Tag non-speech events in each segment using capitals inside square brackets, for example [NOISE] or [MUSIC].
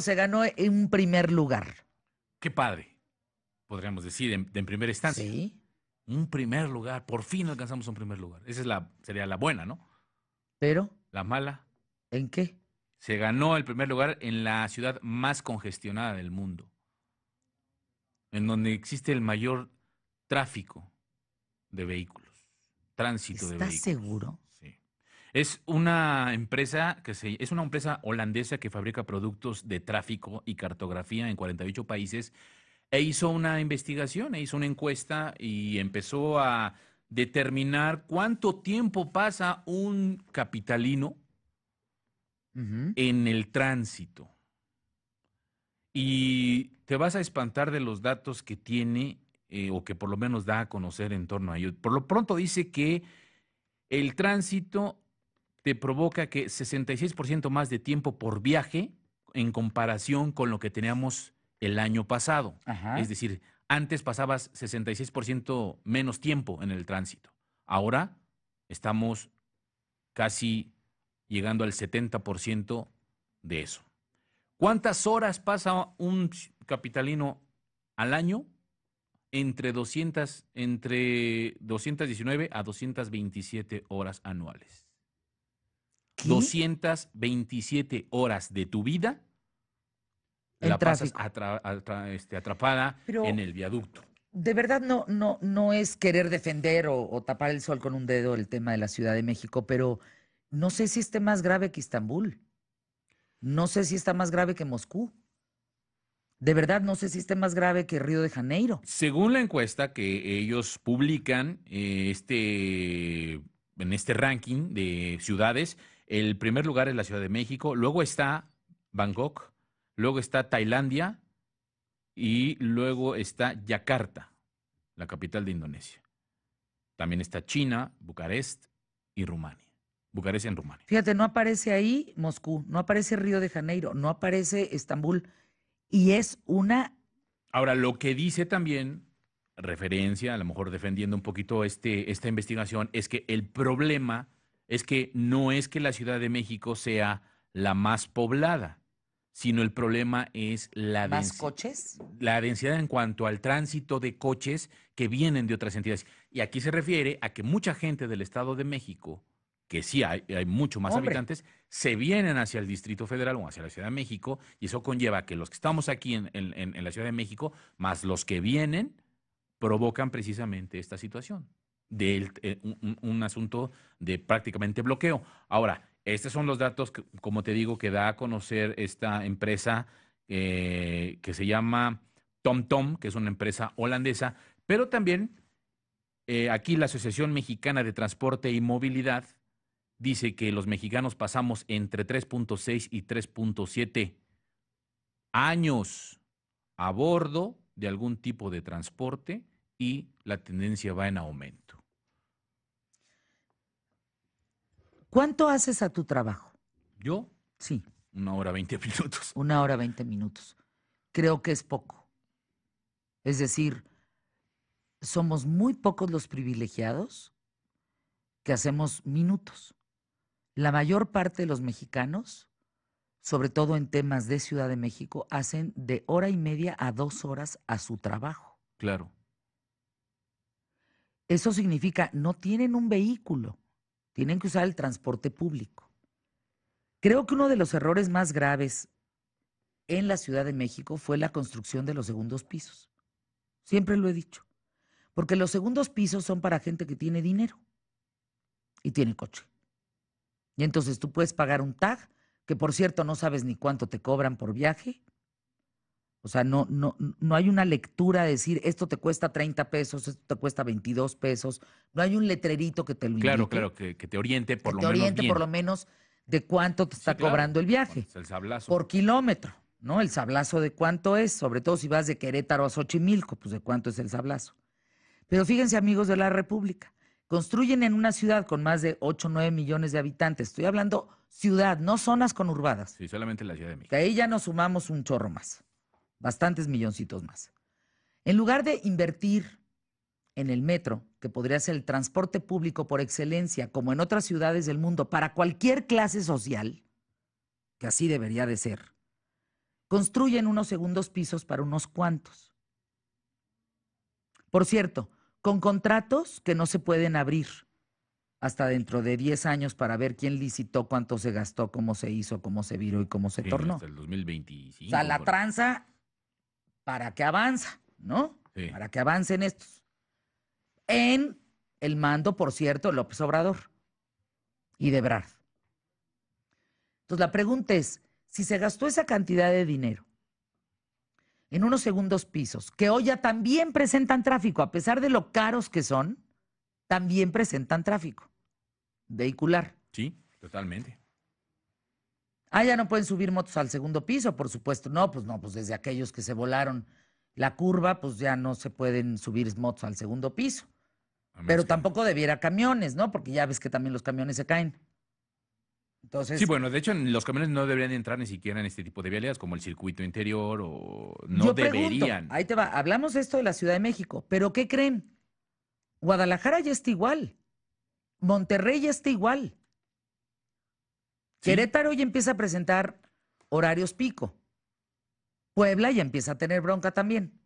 se ganó en un primer lugar. Qué padre, podríamos decir, en, en primera instancia. Sí. Un primer lugar, por fin alcanzamos un primer lugar. Esa es la, sería la buena, ¿no? Pero. La mala. ¿En qué? Se ganó el primer lugar en la ciudad más congestionada del mundo, en donde existe el mayor tráfico de vehículos, tránsito de vehículos. ¿Estás seguro? Es una empresa que es una empresa holandesa que fabrica productos de tráfico y cartografía en 48 países e hizo una investigación, e hizo una encuesta y empezó a determinar cuánto tiempo pasa un capitalino en el tránsito. Y te vas a espantar de los datos que tiene eh, o que por lo menos da a conocer en torno a ello. Por lo pronto dice que el tránsito te provoca que 66% más de tiempo por viaje en comparación con lo que teníamos el año pasado. Es decir, antes pasabas 66% menos tiempo en el tránsito. Ahora estamos casi llegando al 70% de eso. ¿Cuántas horas pasa un capitalino al año? Entre, 200, entre 219 a 227 horas anuales. 227 horas de tu vida la pasas este, atrapada en el viaducto. De verdad no, no, no es querer defender o, tapar el sol con un dedo el tema de la Ciudad de México, pero no sé si esté más grave que Estambul, No sé si está más grave que Moscú. De verdad, no sé si esté más grave que Río de Janeiro. Según la encuesta que ellos publican eh, este, en este ranking de ciudades, el primer lugar es la Ciudad de México, luego está Bangkok, luego está Tailandia y luego está Yakarta, la capital de Indonesia. También está China, Bucarest y Rumania. Bucarest en Rumania. Fíjate, no aparece ahí Moscú, no aparece Río de Janeiro, no aparece Estambul. Y es una... Ahora, lo que dice también, referencia, a lo mejor defendiendo un poquito este, esta investigación, es que el problema es que no es que la Ciudad de México sea la más poblada, sino el problema es la ¿Más coches? La densidad en cuanto al tránsito de coches que vienen de otras entidades. Y aquí se refiere a que mucha gente del Estado de México, que sí hay, hay mucho más habitantes, se vienen hacia el Distrito Federal o hacia la Ciudad de México, y eso conlleva que los que estamos aquí en la Ciudad de México, más los que vienen, provocan precisamente esta situación de eh, un, asunto de prácticamente bloqueo. Ahora, estos son los datos, que, como te digo, que da a conocer esta empresa eh, que se llama TomTom, que es una empresa holandesa, pero también eh, aquí la Asociación Mexicana de Transporte y Movilidad dice que los mexicanos pasamos entre 3.6 y 3.7 años a bordo de algún tipo de transporte y la tendencia va en aumento. ¿Cuánto haces a tu trabajo? ¿Yo? Sí. Una hora veinte [LAUGHS] minutos. Una hora veinte minutos. Creo que es poco. Es decir, somos muy pocos los privilegiados que hacemos minutos. La mayor parte de los mexicanos, sobre todo en temas de Ciudad de México, hacen de hora y media a dos horas a su trabajo. Claro. Eso significa no tienen un vehículo tienen que usar el transporte público. Creo que uno de los errores más graves en la Ciudad de México fue la construcción de los segundos pisos. Siempre lo he dicho. Porque los segundos pisos son para gente que tiene dinero y tiene coche. Y entonces tú puedes pagar un tag, que por cierto no sabes ni cuánto te cobran por viaje, o sea, no, no, no hay una lectura de decir, esto te cuesta 30 pesos, esto te cuesta 22 pesos. No hay un letrerito que te lo Claro, claro, que, que, te oriente por lo menos. Te oriente por lo menos de cuánto te está cobrando el viaje. El sablazo. Por kilómetro, ¿no? El sablazo de cuánto es, sobre todo si vas de Querétaro a Xochimilco, pues de cuánto es el sablazo. Pero fíjense, amigos de la República, construyen en una ciudad con más de 8 o 9 millones de habitantes. Estoy hablando ciudad, no zonas conurbadas. Sí, solamente la Ciudad de México. Que ahí ya nos sumamos un chorro más bastantes milloncitos más. En lugar de invertir en el metro, que podría ser el transporte público por excelencia, como en otras ciudades del mundo, para cualquier clase social, que así debería de ser, construyen unos segundos pisos para unos cuantos. Por cierto, con contratos que no se pueden abrir hasta dentro de 10 años para ver quién licitó, cuánto se gastó, cómo se hizo, cómo se viró y cómo se tornó. Hasta el 2025. O sea, la tranza para que avanza, ¿no? Para que avancen estos. En el mando, por cierto, López Obrador y de Brad. Entonces la pregunta es, si se gastó esa cantidad de dinero en unos segundos pisos, que hoy ya también presentan tráfico, a pesar de lo caros que son, también presentan tráfico vehicular. Sí, totalmente. Ah, ya no pueden subir motos al segundo piso, por supuesto. No, pues no, pues desde aquellos que se volaron la curva, pues ya no se pueden subir motos al segundo piso. Ah, pero tampoco debiera camiones, ¿no? Porque ya ves que también los camiones se caen. Entonces, sí, bueno, de hecho los camiones no deberían entrar ni siquiera en este tipo de vialidades, como el circuito interior o no deberían. ahí te va, hablamos esto de la Ciudad de México, pero ¿qué creen? Guadalajara ya está igual, Monterrey ya está igual. Querétaro ya empieza a presentar horarios pico. Puebla ya empieza a tener bronca también.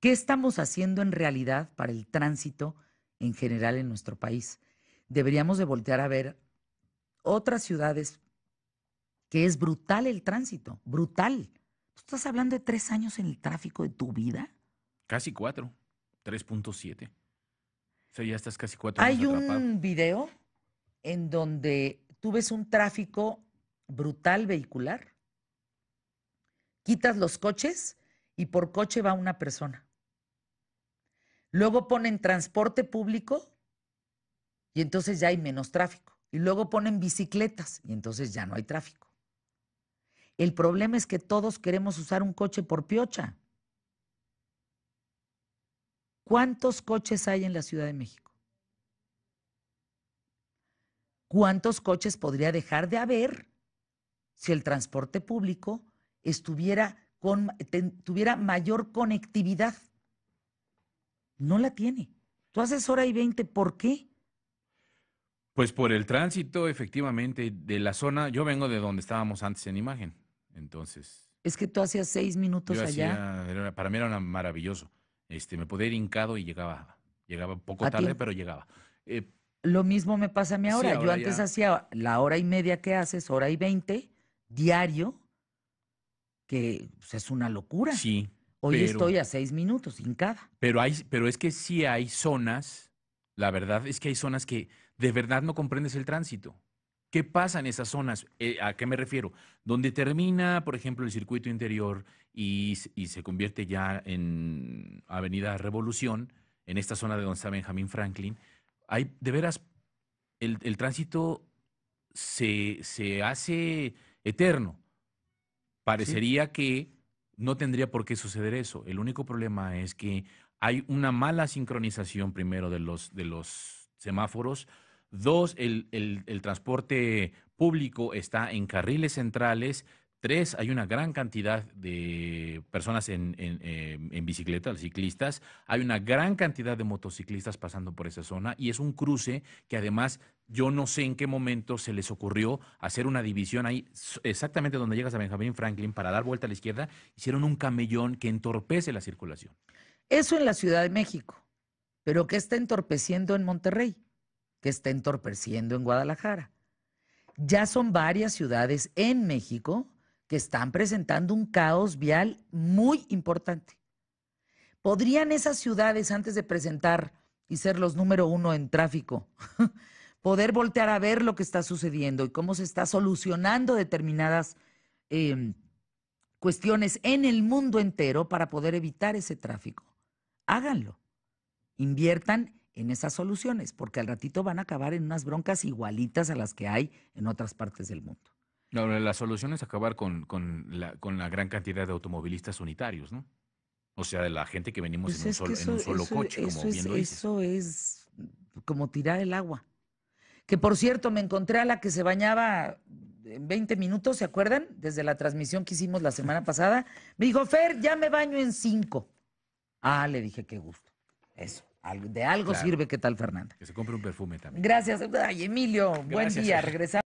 ¿Qué estamos haciendo en realidad para el tránsito en general en nuestro país? Deberíamos de voltear a ver otras ciudades que es brutal el tránsito, brutal. ¿Tú estás hablando de tres años en el tráfico de tu vida? Casi cuatro, 3.7. O sea, ya estás casi cuatro Hay años un video en donde tú ves un tráfico brutal vehicular. Quitas los coches y por coche va una persona. Luego ponen transporte público y entonces ya hay menos tráfico. Y luego ponen bicicletas y entonces ya no hay tráfico. El problema es que todos queremos usar un coche por piocha. ¿Cuántos coches hay en la Ciudad de México? ¿Cuántos coches podría dejar de haber si el transporte público estuviera con, tuviera mayor conectividad? No la tiene. Tú haces hora y veinte, ¿por qué? Pues por el tránsito, efectivamente, de la zona. Yo vengo de donde estábamos antes en imagen. Entonces. Es que tú hacías seis minutos allá. para mí era maravilloso. Este, me podía ir hincado y llegaba. Llegaba poco tarde, pero llegaba. Eh, lo mismo me pasa a mí ahora. Yo antes hacía la hora y media que haces, hora y veinte, diario, que pues, es una locura. Sí. Hoy estoy a seis minutos, cada. Pero, hay, pero es que sí hay zonas, la verdad es que hay zonas que de verdad no comprendes el tránsito. ¿Qué pasa en esas zonas? Eh, ¿A qué me refiero? Donde termina, por ejemplo, el circuito interior y, y, se convierte ya en Avenida Revolución, en esta zona de donde está Benjamín Franklin, de veras, el, el tránsito se, se, hace eterno. Parecería que no tendría por qué suceder eso. El único problema es que hay una mala sincronización primero de los, de los semáforos. Dos, el, el, el transporte público está en carriles centrales Tres, hay una gran cantidad de personas en, em, bicicleta, ciclistas. Hay una gran cantidad de motociclistas pasando por esa zona y es un cruce que además yo no sé en qué momento se les ocurrió hacer una división ahí, exactamente donde llegas a Benjamín Franklin, para dar vuelta a la izquierda, hicieron un camellón que entorpece la circulación. Eso en la Ciudad de México, pero ¿qué está entorpeciendo en Monterrey, ¿Qué está entorpeciendo en Guadalajara. Ya son varias ciudades en México que están presentando un caos vial muy importante. ¿Podrían esas ciudades, antes de presentar y ser los número uno en tráfico, [LAUGHS] poder voltear a ver lo que está sucediendo y cómo se está solucionando determinadas em, cuestiones en el mundo entero para poder evitar ese tráfico? Háganlo. Inviertan en esas soluciones, porque al ratito van a acabar en unas broncas igualitas a las que hay en otras partes del mundo. No, la solución es acabar con, la, gran cantidad de automovilistas unitarios, ¿no? O sea, de la gente que venimos pues en, un solo, coche, eso como es, bien lo dices. Eso es como tirar el agua. Que por cierto, me encontré a la que se bañaba en 20 minutos, ¿se acuerdan? Desde la transmisión que hicimos la semana [LAUGHS] pasada. Me dijo, Fer, ya me baño en 5. Ah, le dije, qué gusto. Eso. De algo sirve, ¿qué tal, Fernanda? Que se compre un perfume también. Gracias. Ay, Emilio, buen día. [LAUGHS] Regresamos.